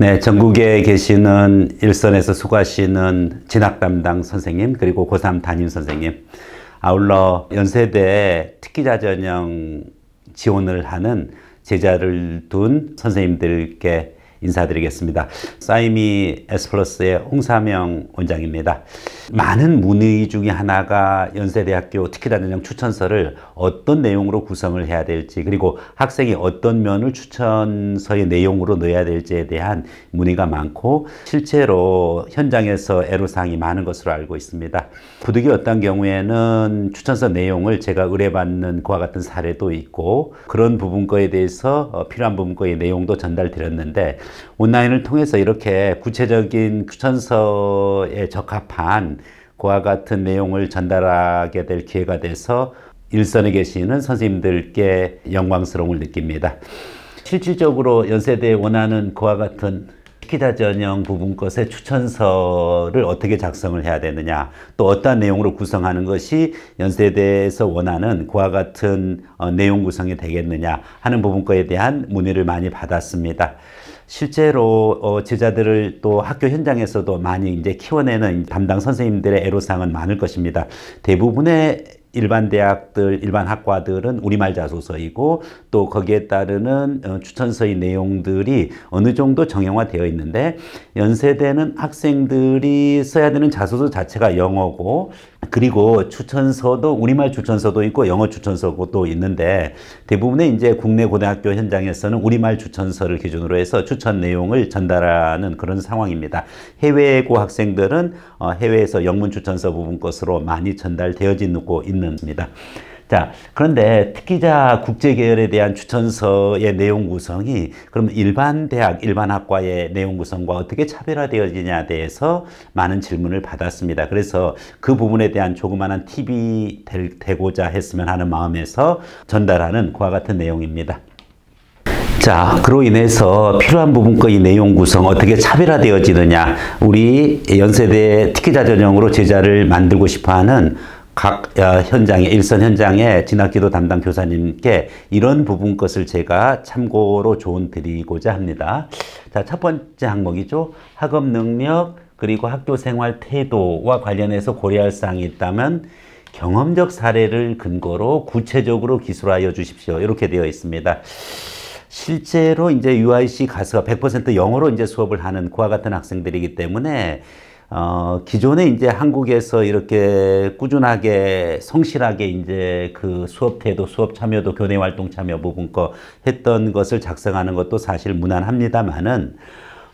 네, 전국에 계시는 일선에서 수고하시는 진학 담당 선생님 그리고 고3 담임 선생님 아울러 연세대 특기자 전형 지원을 하는 제자를 둔 선생님들께 인사드리겠습니다. 사이미 S플러스의 홍사명 원장입니다. 많은 문의 중에 하나가 연세대학교 특히다능력 추천서를 어떤 내용으로 구성을 해야 될지 그리고 학생이 어떤 면을 추천서의 내용으로 넣어야 될지에 대한 문의가 많고 실제로 현장에서 애로사항이 많은 것으로 알고 있습니다. 부득이 어떤 경우에는 추천서 내용을 제가 의뢰받는 그와 같은 사례도 있고 그런 부분 거에 대해서 어, 필요한 부분 거의 내용도 전달드렸는데 온라인을 통해서 이렇게 구체적인 추천서에 적합한 그와 같은 내용을 전달하게 될 기회가 돼서 일선에 계시는 선생님들께 영광스러움을 느낍니다. 실질적으로 연세대에 원하는 그와 같은 키다 전형 부분 것의 추천서를 어떻게 작성을 해야 되느냐 또어떠 내용으로 구성하는 것이 연세대에서 원하는 그와 같은 어, 내용 구성이 되겠느냐 하는 부분 거에 대한 문의를 많이 받았습니다. 실제로 어, 제자들을 또 학교 현장에서도 많이 이제 키워내는 담당 선생님들의 애로사항은 많을 것입니다. 대부분의 일반 대학들, 일반 학과들은 우리말 자소서이고 또 거기에 따르는 어, 추천서의 내용들이 어느 정도 정형화되어 있는데 연세대는 학생들이 써야 되는 자소서 자체가 영어고 그리고 추천서도 우리말 추천서도 있고 영어 추천서도 있는데 대부분의 이제 국내 고등학교 현장에서는 우리말 추천서를 기준으로 해서 추천 내용을 전달하는 그런 상황입니다. 해외고 학생들은 어, 해외에서 영문 추천서 부분 것으로 많이 전달되어지고 있는 있습니다. 자, 그런데 특기자 국제계열에 대한 추천서의 내용 구성이 그럼 일반 대학, 일반 학과의 내용 구성과 어떻게 차별화되어지냐에 대해서 많은 질문을 받았습니다. 그래서 그 부분에 대한 조그마한 팁이 되고자 했으면 하는 마음에서 전달하는 그와 같은 내용입니다. 자, 그로 인해서 필요한 부분과의 내용 구성 어떻게 차별화되어지느냐 우리 연세대 특기자 전형으로 제자를 만들고 싶어하는 각 현장에 일선 현장에 진학기도 담당 교사님께 이런 부분 것을 제가 참고로 조언 드리고자 합니다. 자, 첫 번째 항목이죠. 학업 능력 그리고 학교 생활 태도와 관련해서 고려할 사항이 있다면 경험적 사례를 근거로 구체적으로 기술하여 주십시오. 이렇게 되어 있습니다. 실제로 이제 UIC 가수100% 영어로 이제 수업을 하는 그와 같은 학생들이기 때문에 어, 기존에 이제 한국에서 이렇게 꾸준하게 성실하게 이제 그 수업 태도, 수업 참여도, 교내 활동 참여 부분 거 했던 것을 작성하는 것도 사실 무난합니다만은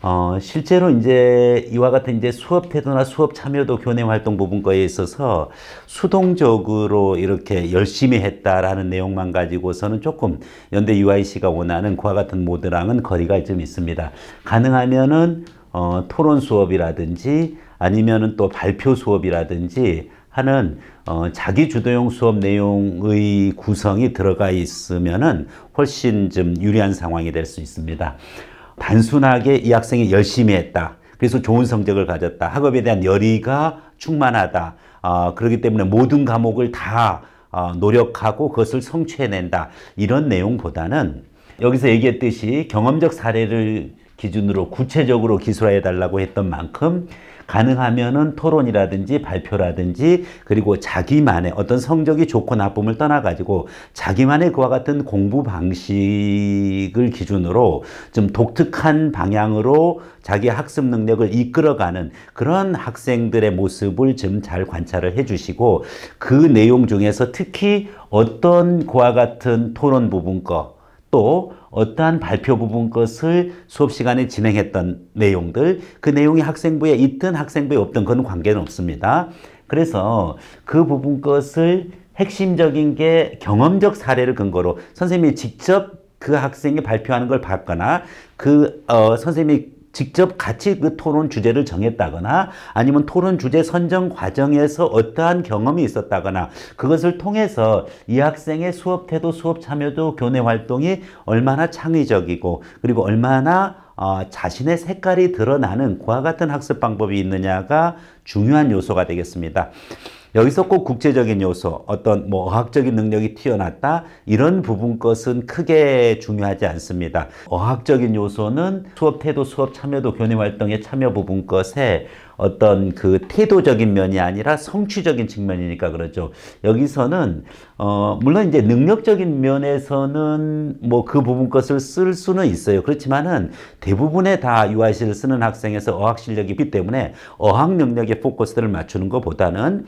어, 실제로 이제 이와 같은 이제 수업 태도나 수업 참여도 교내 활동 부분 거에 있어서 수동적으로 이렇게 열심히 했다라는 내용만 가지고서는 조금 연대 UIC가 원하는 그와 같은 모드랑은 거리가 좀 있습니다. 가능하면은 어, 토론 수업이라든지 아니면은 또 발표 수업이라든지 하는 어, 자기 주도형 수업 내용의 구성이 들어가 있으면은 훨씬 좀 유리한 상황이 될 수 있습니다. 단순하게 이 학생이 열심히 했다. 그래서 좋은 성적을 가졌다. 학업에 대한 열의가 충만하다. 어, 그렇기 때문에 모든 과목을 다 어, 노력하고 그것을 성취해낸다. 이런 내용보다는 여기서 얘기했듯이 경험적 사례를 기준으로 구체적으로 기술화해달라고 했던 만큼 가능하면은 토론이라든지 발표라든지 그리고 자기만의 어떤 성적이 좋고 나쁨을 떠나가지고 자기만의 그와 같은 공부 방식을 기준으로 좀 독특한 방향으로 자기 학습 능력을 이끌어가는 그런 학생들의 모습을 좀 잘 관찰을 해주시고 그 내용 중에서 특히 어떤 그와 같은 토론 부분 거또 어떠한 발표 부분 것을 수업 시간에 진행했던 내용들 그 내용이 학생부에 있든 학생부에 없든 그건 관계는 없습니다. 그래서 그 부분 것을 핵심적인 게 경험적 사례를 근거로 선생님이 직접 그 학생이 발표하는 걸 봤거나 그 어, 선생님이 직접 같이 그 토론 주제를 정했다거나 아니면 토론 주제 선정 과정에서 어떠한 경험이 있었다거나 그것을 통해서 이 학생의 수업 태도, 수업 참여도, 교내 활동이 얼마나 창의적이고 그리고 얼마나 어, 자신의 색깔이 드러나는 그와 같은 학습 방법이 있느냐가 중요한 요소가 되겠습니다. 여기서 꼭 국제적인 요소, 어떤 뭐 어학적인 능력이 튀어났다 이런 부분 것은 크게 중요하지 않습니다. 어학적인 요소는 수업 태도, 수업 참여도, 교내 활동에 참여 부분 것에 어떤 그 태도적인 면이 아니라 성취적인 측면이니까 그렇죠. 여기서는 어 물론 이제 능력적인 면에서는 뭐 그 부분 것을 쓸 수는 있어요. 그렇지만은 대부분의 다 UIC를 쓰는 학생에서 어학 실력이기 있 때문에 어학 능력에 포커스를 맞추는 것보다는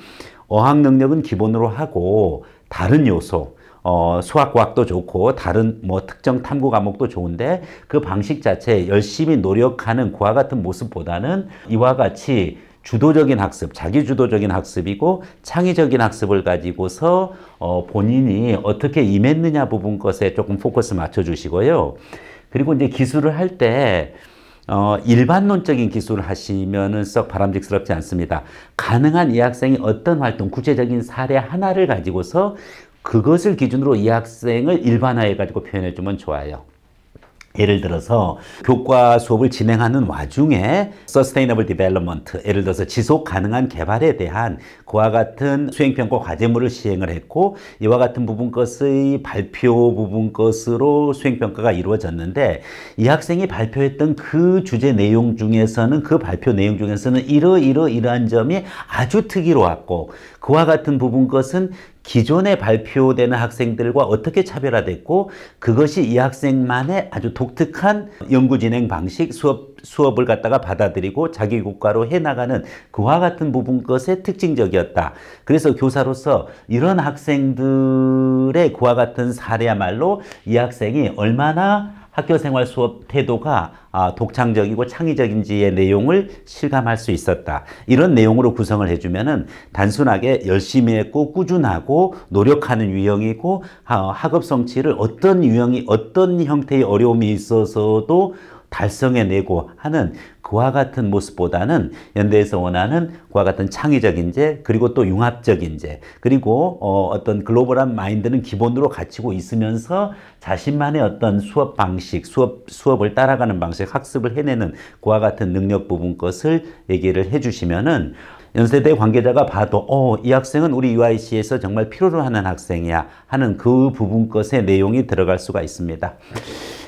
어학 능력은 기본으로 하고 다른 요소, 어, 수학과학도 좋고 다른 뭐 특정 탐구 과목도 좋은데 그 방식 자체에 열심히 노력하는 그와 같은 모습보다는 이와 같이 주도적인 학습, 자기주도적인 학습이고 창의적인 학습을 가지고서 어, 본인이 어떻게 임했느냐 부분 것에 조금 포커스 맞춰주시고요. 그리고 이제 기술을 할때 어, 일반론적인 기술을 하시면은 썩 바람직스럽지 않습니다. 가능한 이 학생이 어떤 활동, 구체적인 사례 하나를 가지고서 그것을 기준으로 이 학생을 일반화해가지고 표현해주면 좋아요. 예를 들어서 교과 수업을 진행하는 와중에 Sustainable Development, 예를 들어서 지속 가능한 개발에 대한 그와 같은 수행평가 과제물을 시행을 했고 이와 같은 부분 것의 발표 부분 것으로 수행평가가 이루어졌는데 이 학생이 발표했던 그 주제 내용 중에서는 그 발표 내용 중에서는 이러이러이러한 점이 아주 특이로왔고 그와 같은 부분 것은 기존에 발표되는 학생들과 어떻게 차별화됐고 그것이 이 학생만의 아주 독특한 연구 진행 방식, 수업, 수업을 갖다가 받아들이고 자기 국가로 해나가는 그와 같은 부분 것에 특징적이었다. 그래서 교사로서 이런 학생들의 그와 같은 사례야말로 이 학생이 얼마나 학교생활 수업 태도가 아, 독창적이고 창의적인지의 내용을 실감할 수 있었다. 이런 내용으로 구성을 해주면 은 단순하게 열심히 했고 꾸준하고 노력하는 유형이고 아, 학업 성취를 어떤 유형이 어떤 형태의 어려움이 있어서도 달성해내고 하는 그와 같은 모습보다는 연대에서 원하는 그와 같은 창의적 인재 그리고 또 융합적 인재 그리고 어, 어떤 글로벌한 마인드는 기본으로 갖추고 있으면서 자신만의 어떤 수업 방식 수업 수업을 따라가는 방식 학습을 해내는 그와 같은 능력 부분 것을 얘기를 해주시면은 연세대 관계자가 봐도 어, 이 학생은 우리 UIC에서 정말 필요로 하는 학생이야 하는 그 부분 것의 내용이 들어갈 수가 있습니다.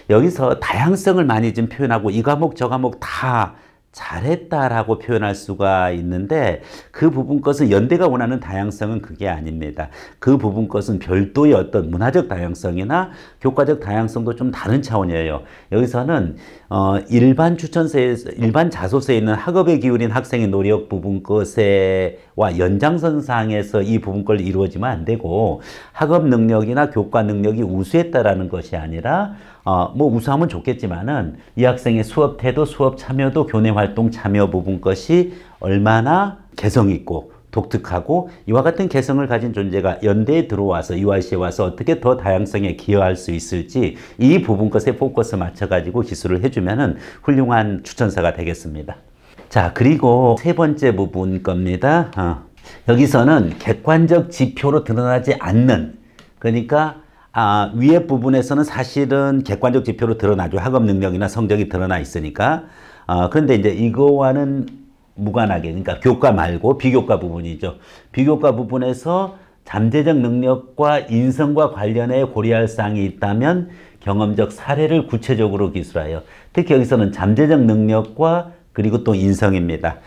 여기서 다양성을 많이 좀 표현하고 이 과목 저 과목 다 잘했다라고 표현할 수가 있는데 그 부분 것은 연대가 원하는 다양성은 그게 아닙니다. 그 부분 것은 별도의 어떤 문화적 다양성이나 교과적 다양성도 좀 다른 차원이에요. 여기서는 어, 일반 추천서에 일반 자소서에 있는 학업의 기울인 학생의 노력 부분 것에 와 연장선상에서 이 부분걸 이루어지면 안 되고 학업 능력이나 교과 능력이 우수했다라는 것이 아니라 어, 뭐 우수하면 좋겠지만은 이 학생의 수업 태도, 수업 참여도, 교내 활동 참여 부분 것이 얼마나 개성 있고 독특하고 이와 같은 개성을 가진 존재가 연대에 들어와서 UIC에 와서 어떻게 더 다양성에 기여할 수 있을지 이 부분 것에 포커스 맞춰가지고 기술을 해주면 훌륭한 추천사가 되겠습니다. 자, 그리고 세 번째 부분 겁니다. 어. 여기서는 객관적 지표로 드러나지 않는 그러니까 아, 위의 부분에서는 사실은 객관적 지표로 드러나죠. 학업 능력이나 성적이 드러나 있으니까. 아, 그런데 이제 이거와는 무관하게 그러니까 교과 말고 비교과 부분이죠. 비교과 부분에서 잠재적 능력과 인성과 관련해 고려할 사항이 있다면 경험적 사례를 구체적으로 기술하여 특히 여기서는 잠재적 능력과 그리고 또 인성입니다.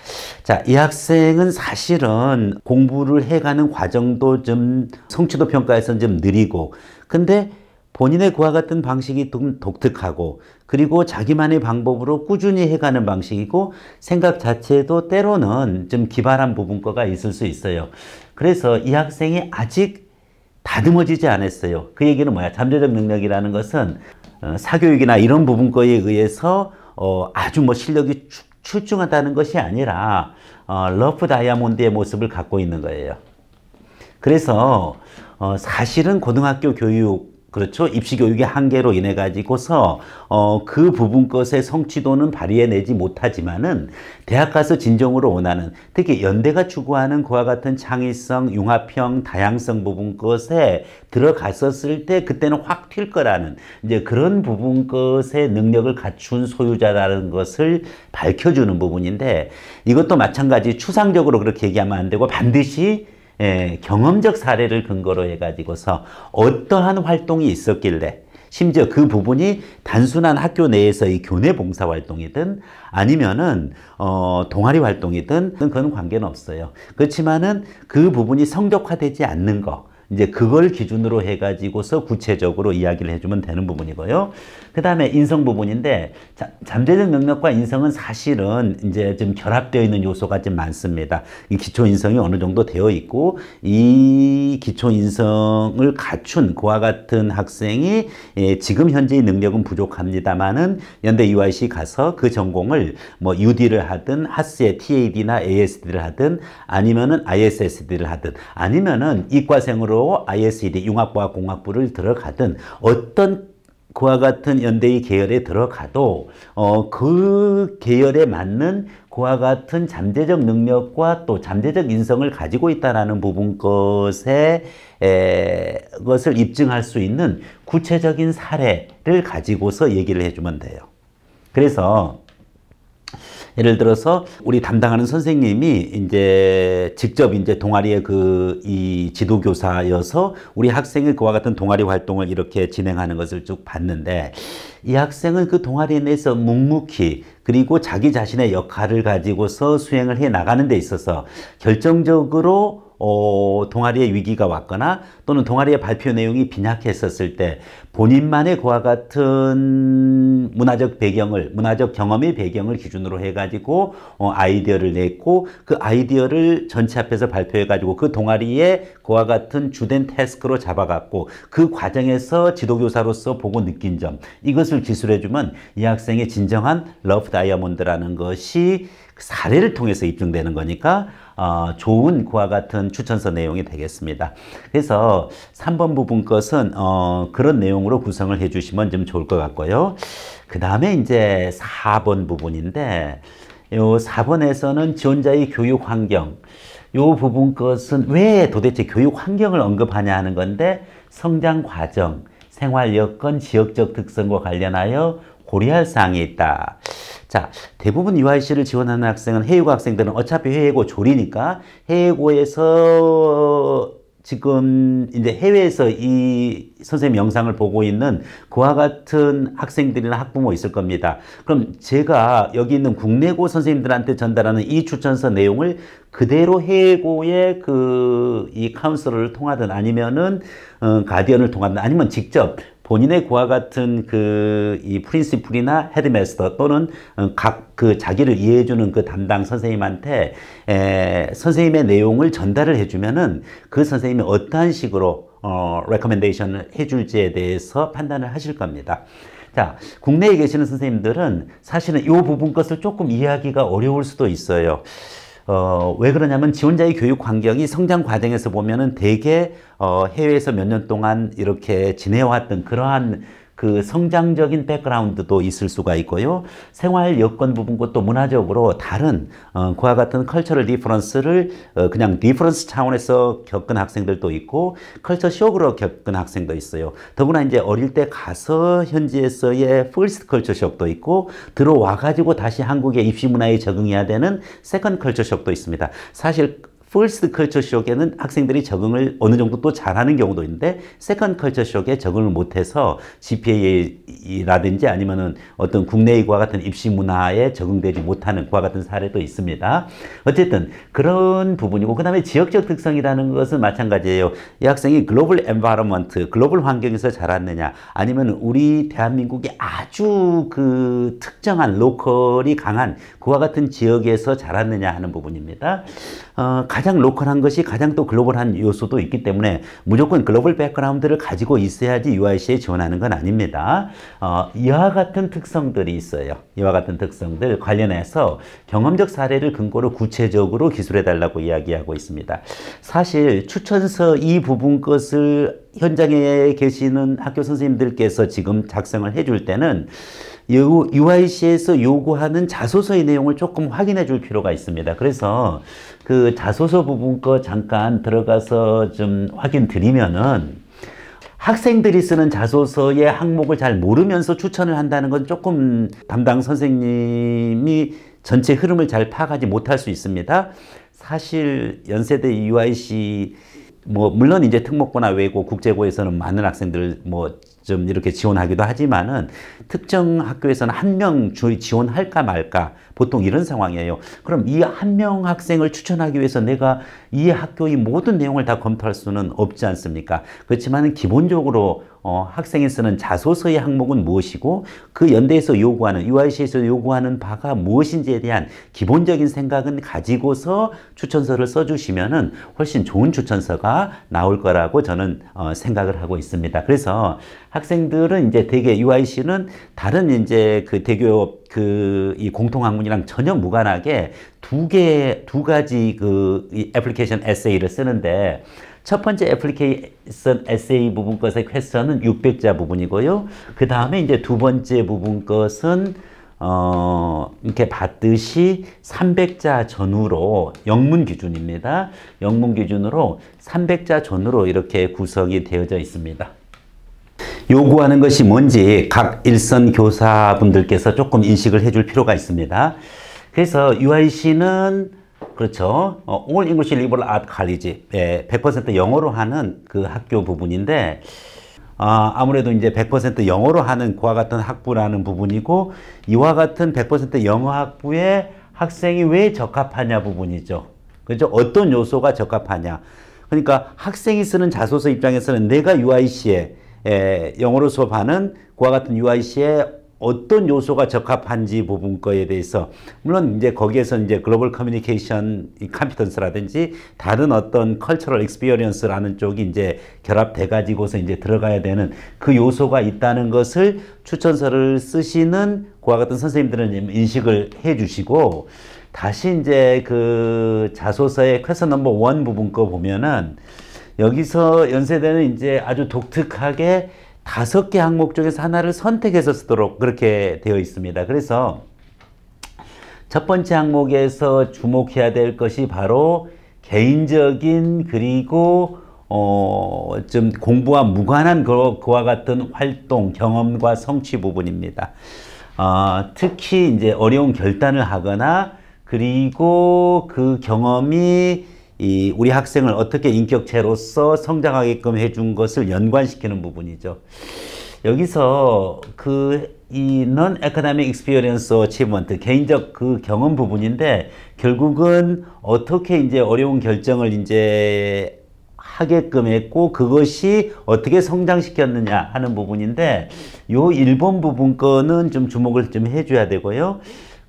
자, 이 학생은 사실은 공부를 해가는 과정도 좀 성취도 평가에서는 좀 느리고 근데 본인의 그와 같은 방식이 좀 독특하고 그리고 자기만의 방법으로 꾸준히 해가는 방식이고 생각 자체도 때로는 좀 기발한 부분과가 있을 수 있어요. 그래서 이 학생이 아직 다듬어지지 않았어요. 그 얘기는 뭐야? 잠재적 능력이라는 것은 어, 사교육이나 이런 부분과에 의해서 어, 아주 뭐 실력이 축 출중하다는 것이 아니라 어, 러프 다이아몬드의 모습을 갖고 있는 거예요. 그래서 어, 사실은 고등학교 교육 그렇죠. 입시교육의 한계로 인해 가지고서 어, 그 부분 것의 성취도는 발휘해내지 못하지만은 대학 가서 진정으로 원하는 특히 연대가 추구하는 그와 같은 창의성, 융합형, 다양성 부분 것에 들어갔었을 때 그때는 확 튈 거라는 이제 그런 부분 것의 능력을 갖춘 소유자라는 것을 밝혀주는 부분인데 이것도 마찬가지 추상적으로 그렇게 얘기하면 안 되고 반드시 예, 경험적 사례를 근거로 해가지고서 어떠한 활동이 있었길래 심지어 그 부분이 단순한 학교 내에서의 교내 봉사 활동이든 아니면은 어 동아리 활동이든 그건 관계는 없어요. 그렇지만은 그 부분이 성격화되지 않는 거 이제 그걸 기준으로 해가지고서 구체적으로 이야기를 해주면 되는 부분이고요. 그 다음에 인성 부분인데 자, 잠재적 능력과 인성은 사실은 이제 좀 결합되어 있는 요소가 좀 많습니다. 이 기초 인성이 어느 정도 되어 있고 이 기초 인성을 갖춘 그와 같은 학생이 예, 지금 현재의 능력은 부족합니다만은 연대 UIC 가서 그 전공을 뭐 UD를 하든 하스의 TAD나 ASD를 하든 아니면은 ISSD를 하든 아니면은 이과생으로 i s d 융합과학 공학부를 들어가든 어떤 그와 같은 연대의 계열에 들어가도 어, 그 계열에 맞는 그와 같은 잠재적 능력과 또 잠재적 인성을 가지고 있다는 부분 것에 에, 것을 입증할 수 있는 구체적인 사례를 가지고서 얘기를 해주면 돼요. 그래서 예를 들어서 우리 담당하는 선생님이 이제 직접 이제 동아리의 그 이 지도교사여서 우리 학생의 그와 같은 동아리 활동을 이렇게 진행하는 것을 쭉 봤는데 이 학생은 그 동아리 내에서 묵묵히 그리고 자기 자신의 역할을 가지고서 수행을 해 나가는 데 있어서 결정적으로 어, 동아리의 위기가 왔거나 또는 동아리의 발표 내용이 빈약했었을 때 본인만의 그와 같은 문화적 배경을 문화적 경험의 배경을 기준으로 해가지고 어, 아이디어를 냈고 그 아이디어를 전체 앞에서 발표해가지고 그 동아리의 그와 같은 주된 태스크로 잡아갔고 그 과정에서 지도교사로서 보고 느낀 점 이것을 기술해주면 이 학생의 진정한 러브 다이아몬드라는 것이 그 사례를 통해서 입증되는 거니까 어, 좋은 그와 같은 추천서 내용이 되겠습니다. 그래서 3번 부분 것은 어, 그런 내용으로 구성을 해주시면 좀 좋을 것 같고요. 그 다음에 이제 4번 부분인데 요 4번에서는 지원자의 교육 환경 요 부분 것은 왜 도대체 교육 환경을 언급하냐 하는 건데 성장 과정, 생활 여건, 지역적 특성과 관련하여 고려할 사항이 있다. 자, 대부분 UIC를 지원하는 학생은 해외고 학생들은 어차피 해외고 조리니까 해외고에서 지금 이제 해외에서 이 선생님 영상을 보고 있는 그와 같은 학생들이나 학부모 있을 겁니다. 그럼 제가 여기 있는 국내고 선생님들한테 전달하는 이 추천서 내용을 그대로 해외고의 그 이 카운슬을 통하든 아니면은 어, 가디언을 통하든 아니면 직접 본인의 고아 같은 그 이 프린시플이나 헤드메스터 또는 어, 각그 자기를 이해해주는 그 담당 선생님한테 에, 선생님의 내용을 전달을 해주면은 그 선생님이 어떠한 식으로 어, 레커멘데이션을 해줄지에 대해서 판단을 하실 겁니다. 자, 국내에 계시는 선생님들은 사실은 이 부분 것을 조금 이해하기가 어려울 수도 있어요. 어, 왜 그러냐면 지원자의 교육 환경이 성장 과정에서 보면은 대개 어, 해외에서 몇 년 동안 이렇게 지내왔던 그러한 그 성장적인 백그라운드도 있을 수가 있고요. 생활 여건 부분과 또 문화적으로 다른 어, 그와 같은 컬처럴 디퍼런스를 어, 그냥 디퍼런스 차원에서 겪은 학생들도 있고 컬처 쇼크로 겪은 학생도 있어요. 더구나 이제 어릴 때 가서 현지에서의 퍼스트 컬처 쇼크도 있고 들어와 가지고 다시 한국의 입시 문화에 적응해야 되는 세컨 컬처 쇼크도 있습니다. 사실 first culture shock에는 학생들이 적응을 어느 정도 또 잘하는 경우도 있는데 second culture shock에 적응을 못해서 GPA라든지 아니면은 어떤 국내이과 같은 입시 문화에 적응되지 못하는 과 같은 사례도 있습니다. 어쨌든 그런 부분이고 그 다음에 지역적 특성이라는 것은 마찬가지예요. 이 학생이 글로벌 엔바러먼트, 글로벌 환경에서 자랐느냐 아니면 우리 대한민국이 아주 그 특정한 로컬이 강한 그와 같은 지역에서 자랐느냐 하는 부분입니다. 어, 가장 로컬한 것이 가장 또 글로벌한 요소도 있기 때문에 무조건 글로벌 백그라운드를 가지고 있어야지 UIC에 지원하는 건 아닙니다. 어, 이와 같은 특성들이 있어요. 이와 같은 특성들 관련해서 경험적 사례를 근거로 구체적으로 기술해달라고 이야기하고 있습니다. 사실 추천서 이 부분 것을 현장에 계시는 학교 선생님들께서 지금 작성을 해줄 때는 UIC에서 요구하는 자소서의 내용을 조금 확인해 줄 필요가 있습니다. 그래서 그 자소서 부분 거 잠깐 들어가서 좀 확인 드리면은 학생들이 쓰는 자소서의 항목을 잘 모르면서 추천을 한다는 건 조금 담당 선생님이 전체 흐름을 잘 파악하지 못할 수 있습니다. 사실 연세대 UIC 뭐 물론 이제 특목고나 외고 국제고에서는 많은 학생들 을뭐 좀 이렇게 지원하기도 하지만은 특정 학교에서는 한명 지원할까 말까 보통 이런 상황이에요. 그럼 이 한 명 학생을 추천하기 위해서 내가 이 학교의 모든 내용을 다 검토할 수는 없지 않습니까? 그렇지만 기본적으로 어, 학생이 쓰는 자소서의 항목은 무엇이고 그 연대에서 요구하는 UIC에서 요구하는 바가 무엇인지에 대한 기본적인 생각은 가지고서 추천서를 써주시면은 훨씬 좋은 추천서가 나올 거라고 저는 어, 생각을 하고 있습니다. 그래서 학생들은 이제 되게 UIC는 다른 이제 그 대교 그 이 공통 학문이랑 전혀 무관하게 두 개 두 가지 그 애플리케이션 에세이를 쓰는데 첫 번째 애플리케이션 에세이 부분 것의 퀘스천은 600자 부분이고요. 그 다음에 이제 두 번째 부분 것은 어, 이렇게 받듯이 300자 전후로 영문 기준입니다. 영문 기준으로 300자 전후로 이렇게 구성이 되어져 있습니다. 요구하는 것이 뭔지 각 일선 교사분들께서 조금 인식을 해줄 필요가 있습니다. 그래서 UIC는 그렇죠. 어, All English Liberal Art College. 예, 100% 영어로 하는 그 학교 부분인데, 아, 아무래도 이제 100% 영어로 하는 그와 같은 학부라는 부분이고, 이와 같은 100% 영어 학부에 학생이 왜 적합하냐 부분이죠. 그죠? 어떤 요소가 적합하냐. 그러니까 학생이 쓰는 자소서 입장에서는 내가 UIC에 에, 예, 영어로 수업하는 그와 같은 UIC에 어떤 요소가 적합한지 부분 거에 대해서 물론 이제 거기에서 이제 글로벌 커뮤니케이션 컴피턴스라든지 다른 어떤 컬처럴 익스피리언스라는 어 쪽이 이제 결합돼 가지고서 이제 들어가야 되는 그 요소가 있다는 것을 추천서를 쓰시는 그와 같은 선생님들은 인식을 해 주시고 다시 이제 그 자소서의 퀘서 넘버 원 부분 거 보면은 여기서 연세대는 이제 아주 독특하게 다섯 개 항목 중에서 하나를 선택해서 쓰도록 그렇게 되어 있습니다. 그래서 첫 번째 항목에서 주목해야 될 것이 바로 개인적인 그리고 어, 좀 공부와 무관한 그와 같은 활동, 경험과 성취 부분입니다. 어, 특히 이제 어려운 결단을 하거나 그리고 그 경험이 이 우리 학생을 어떻게 인격체로서 성장하게끔 해준 것을 연관시키는 부분이죠. 여기서 그이 non academic experience achievement 개인적 그 경험 부분인데 결국은 어떻게 이제 어려운 결정을 이제 하게끔 했고 그것이 어떻게 성장시켰느냐 하는 부분인데 요 1번 부분 거는 좀 주목을 좀 해줘야 되고요.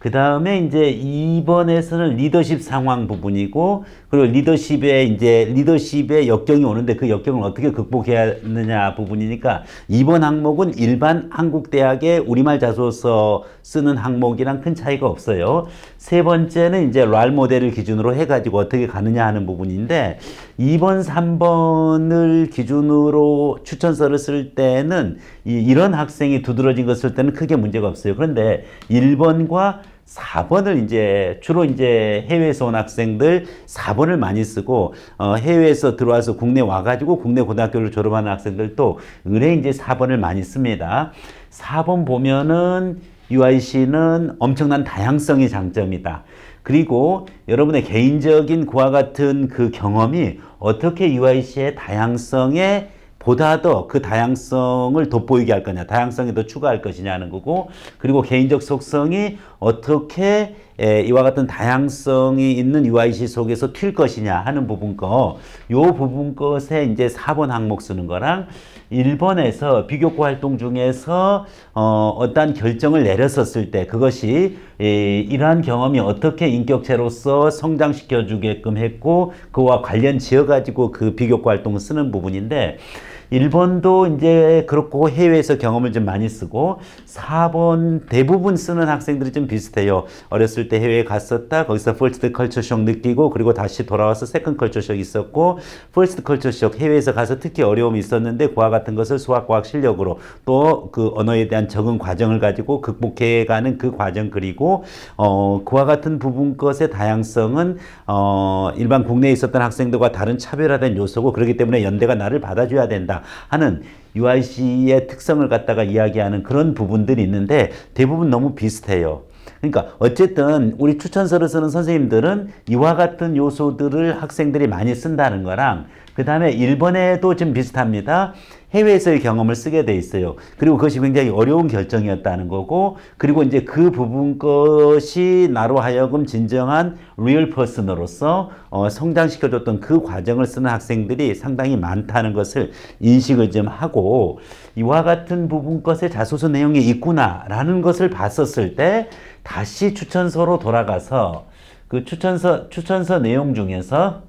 그 다음에 이제 2번에서는 리더십 상황 부분이고 그리고 리더십에 이제 리더십에 역경이 오는데 그 역경을 어떻게 극복해야 하느냐 부분이니까 2번 항목은 일반 한국 대학의 우리말 자소서 쓰는 항목이랑 큰 차이가 없어요. 세 번째는 이제 랄 모델을 기준으로 해 가지고 어떻게 가느냐 하는 부분인데 2번, 3번을 기준으로 추천서를 쓸 때는 이, 이런 학생이 두드러진 것을 쓸 때는 크게 문제가 없어요. 그런데 1번과 4번을 이제 주로 이제 해외에서 온 학생들 4번을 많이 쓰고 어 해외에서 들어와서 국내 와가지고 국내 고등학교를 졸업하는 학생들도 은행 이제 4번을 많이 씁니다. 4번 보면은 UIC는 엄청난 다양성이 장점이다. 그리고 여러분의 개인적인 그와 같은 그 경험이 어떻게 UIC의 다양성에 보다 더 그 다양성을 돋보이게 할 거냐, 다양성에 더 추가할 것이냐는 거고, 그리고 개인적 속성이 어떻게 에, 이와 같은 다양성이 있는 UIC 속에서 튈 것이냐 하는 부분 거, 요 부분 것에 이제 4번 항목 쓰는 거랑 1번에서 비교과 활동 중에서 어, 어떠한 결정을 내렸었을 때 그것이 에, 이러한 경험이 어떻게 인격체로서 성장시켜 주게끔 했고 그와 관련 지어 가지고 그 비교과 활동을 쓰는 부분인데 일본도 이제 그렇고 해외에서 경험을 좀 많이 쓰고 4번 대부분 쓰는 학생들이 좀 비슷해요. 어렸을 때 해외에 갔었다. 거기서 퍼스트 컬처쇼 느끼고 그리고 다시 돌아와서 세컨 컬처쇼 있었고 퍼스트 컬처쇼 해외에서 가서 특히 어려움이 있었는데 그와 같은 것을 수학과학 실력으로 또 그 언어에 대한 적응 과정을 가지고 극복해가는 그 과정 그리고 어, 그와 같은 부분 것의 다양성은 어, 일반 국내에 있었던 학생들과 다른 차별화된 요소고 그렇기 때문에 연대가 나를 받아줘야 된다 하는 UIC의 특성을 갖다가 이야기하는 그런 부분들이 있는데 대부분 너무 비슷해요. 그러니까 어쨌든 우리 추천서를 쓰는 선생님들은 이와 같은 요소들을 학생들이 많이 쓴다는 거랑 그 다음에 일본에도좀 비슷합니다. 해외에서의 경험을 쓰게 돼 있어요. 그리고 그것이 굉장히 어려운 결정이었다는 거고, 그리고 이제 그 부분 것이 나로 하여금 진정한 리얼 퍼슨으로서 어, 성장시켜줬던 그 과정을 쓰는 학생들이 상당히 많다는 것을 인식을 좀 하고, 이와 같은 부분 것에 자소서 내용이 있구나라는 것을 봤었을 때, 다시 추천서로 돌아가서 그 추천서, 추천서 내용 중에서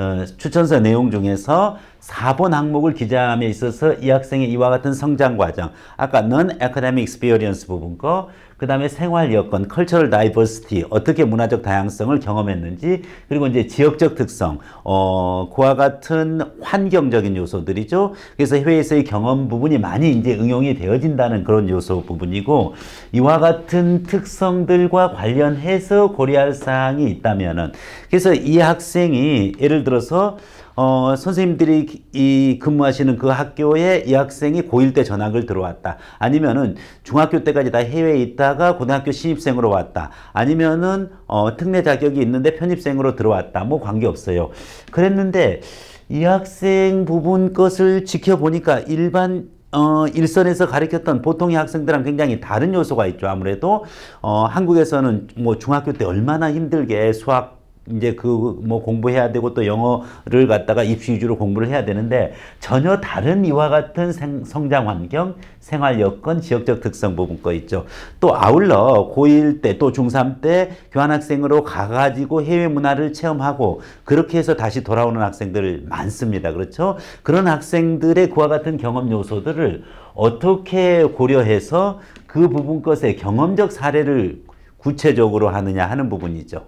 어, 추천서 내용 중에서 4번 항목을 기재함에 있어서 이 학생의 이와 같은 성장 과정, 아까 non-academic experience 부분 거, 그 다음에 생활 여건, 컬처럴 다이버시티, 어떻게 문화적 다양성을 경험했는지, 그리고 이제 지역적 특성, 어, 그와 같은 환경적인 요소들이죠. 그래서 해외에서의 경험 부분이 많이 이제 응용이 되어진다는 그런 요소 부분이고, 이와 같은 특성들과 관련해서 고려할 사항이 있다면은, 그래서 이 학생이 예를 들어서 어, 선생님들이 이 근무하시는 그 학교에 이 학생이 고1 때 전학을 들어왔다. 아니면은 중학교 때까지 다 해외에 있다가 고등학교 신입생으로 왔다. 아니면은 어, 특례 자격이 있는데 편입생으로 들어왔다. 뭐 관계없어요. 그랬는데 이 학생 부분 것을 지켜보니까 일반 어, 일선에서 가르쳤던 보통의 학생들랑 굉장히 다른 요소가 있죠. 아무래도 어, 한국에서는 뭐 중학교 때 얼마나 힘들게 수학 이제 그 뭐 공부해야 되고 또 영어를 갖다가 입시 위주로 공부를 해야 되는데 전혀 다른 이와 같은 생, 성장 환경, 생활 여건, 지역적 특성 부분 거 있죠. 또 아울러 고1 때 또 중3 때 교환학생으로 가가지고 해외 문화를 체험하고 그렇게 해서 다시 돌아오는 학생들 많습니다. 그렇죠? 그런 학생들의 그와 같은 경험 요소들을 어떻게 고려해서 그 부분 것의 경험적 사례를 구체적으로 하느냐 하는 부분이죠.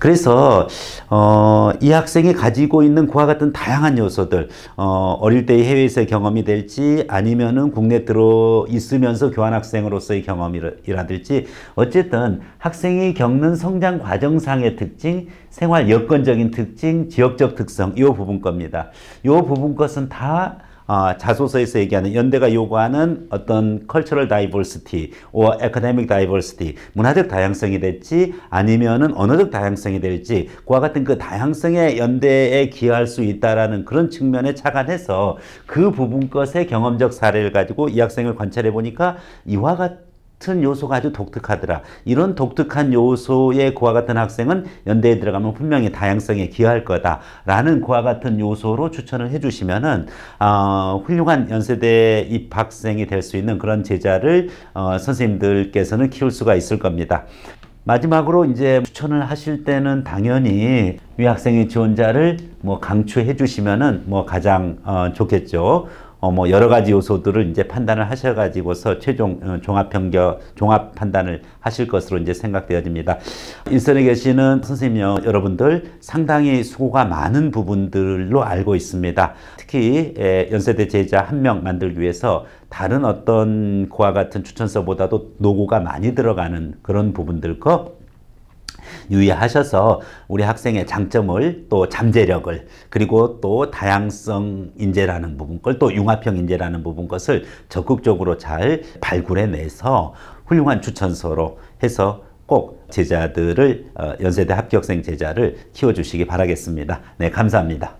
그래서 어, 이 학생이 가지고 있는 그와 같은 다양한 요소들 어, 어릴 때의 해외에서의 경험이 될지 아니면은 국내 들어 있으면서 교환학생으로서의 경험이라든지 어쨌든 학생이 겪는 성장 과정상의 특징, 생활 여건적인 특징, 지역적 특성 이 부분 겁니다. 이 부분 것은 다 어, 자소서에서 얘기하는 연대가 요구하는 어떤 컬처럴 다이버시티 or 에코노믹 다이버시티 문화적 다양성이 될지 아니면은 언어적 다양성이 될지 그와 같은 그 다양성의 연대에 기여할 수 있다라는 그런 측면에 착안해서 그 부분 것의 경험적 사례를 가지고 이 학생을 관찰해 보니까 이와 같은 같은 요소가 아주 독특하더라. 이런 독특한 요소의 고와 같은 학생은 연대에 들어가면 분명히 다양성에 기여할 거다라는 고와 같은 요소로 추천을 해주시면은 어, 훌륭한 연세대 입학생이 될 수 있는 그런 제자를 어, 선생님들께서는 키울 수가 있을 겁니다. 마지막으로 이제 추천을 하실 때는 당연히 위 학생의 지원자를 뭐 강추해 주시면은 뭐 가장 어, 좋겠죠. 어, 뭐 여러 가지 요소들을 이제 판단을 하셔가지고서 최종 어, 종합 평결 종합 판단을 하실 것으로 이제 생각되어집니다. 일선에 계시는 선생님 여러분들 상당히 수고가 많은 부분들로 알고 있습니다. 특히 예, 연세대 제자 한 명 만들기 위해서 다른 어떤 고와 같은 추천서보다도 노고가 많이 들어가는 그런 부분들과 유의하셔서 우리 학생의 장점을 또 잠재력을 그리고 또 다양성 인재라는 부분 걸또 융합형 인재라는 부분 것을 적극적으로 잘 발굴해내서 훌륭한 추천서로 해서 꼭 제자들을 어, 연세대 합격생 제자를 키워주시기 바라겠습니다. 네, 감사합니다.